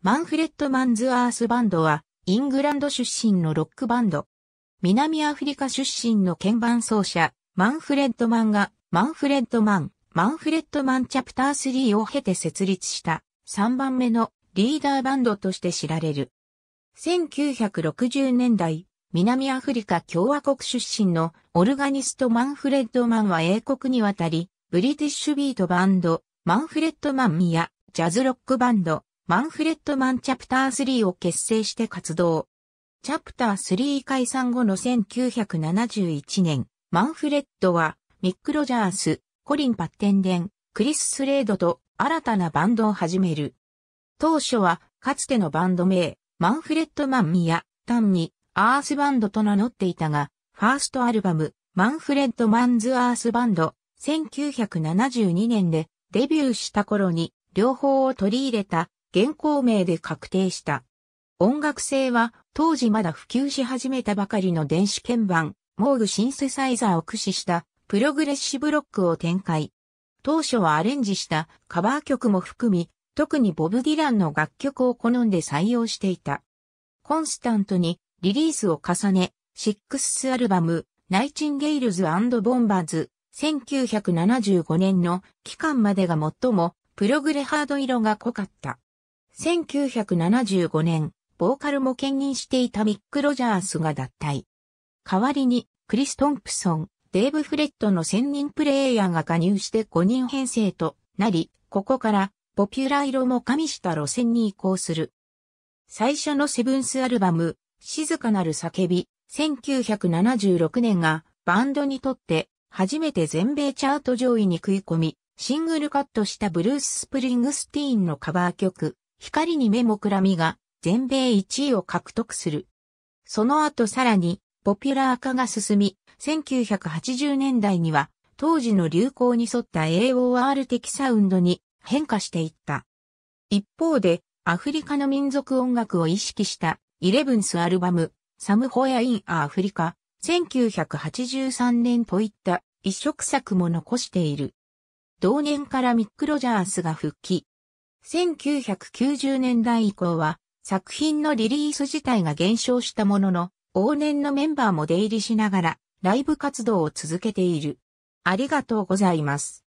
マンフレッド・マンズ・アースバンドは、イングランド出身のロックバンド。南アフリカ出身の鍵盤奏者、マンフレッド・マンが、マンフレッド・マン、マンフレッド・マンチャプター3を経て設立した3番目のリーダーバンドとして知られる。1960年代、南アフリカ共和国出身のオルガニストマンフレッド・マンは英国に渡り、ブリティッシュビートバンド、マンフレッド・マンミやジャズロックバンド、マンフレッドマンチャプター3を結成して活動。チャプター3解散後の1971年、マンフレッドは、ミック・ロジャース、コリン・パッテンデン、クリス・スレードと新たなバンドを始める。当初は、かつてのバンド名、マンフレッド・マンミア、単に、アースバンドと名乗っていたが、ファーストアルバム、マンフレッド・マンズ・アースバンド、1972年でデビューした頃に、両方を取り入れた現行名で確定した。音楽性は当時まだ普及し始めたばかりの電子鍵盤、モーグシンセサイザーを駆使したプログレッシブロックを展開。当初はアレンジしたカバー曲も含み、特にボブ・ディランの楽曲を好んで採用していた。コンスタントにリリースを重ね、シックスアルバム、ナイチンゲイルズボンバーズ、1975年の期間までが最もプログレハード色が濃かった。1975年、ボーカルも兼任していたミック・ロジャースが脱退。代わりに、クリス・トンプソン、デーブ・フレッドの専任プレイヤーが加入して5人編成となり、ここからポピュラー色も加味した路線に移行する。最初のセブンスアルバム、静かなる叫び、1976年がバンドにとって初めて全米チャート上位に食い込み、シングルカットしたブルース・スプリングスティーンのカバー曲、光に目もくらみが全米1位を獲得する。その後さらにポピュラー化が進み、1980年代には当時の流行に沿った AOR 的サウンドに変化していった。一方でアフリカの民族音楽を意識したイレブンスアルバムサムホヤインアフリカ1983年といった一色作も残している。同年からミック・ロジャースが復帰、1990年代以降は、作品のリリース自体が減少したものの、往年のメンバーも出入りしながら、ライブ活動を続けている。ありがとうございます。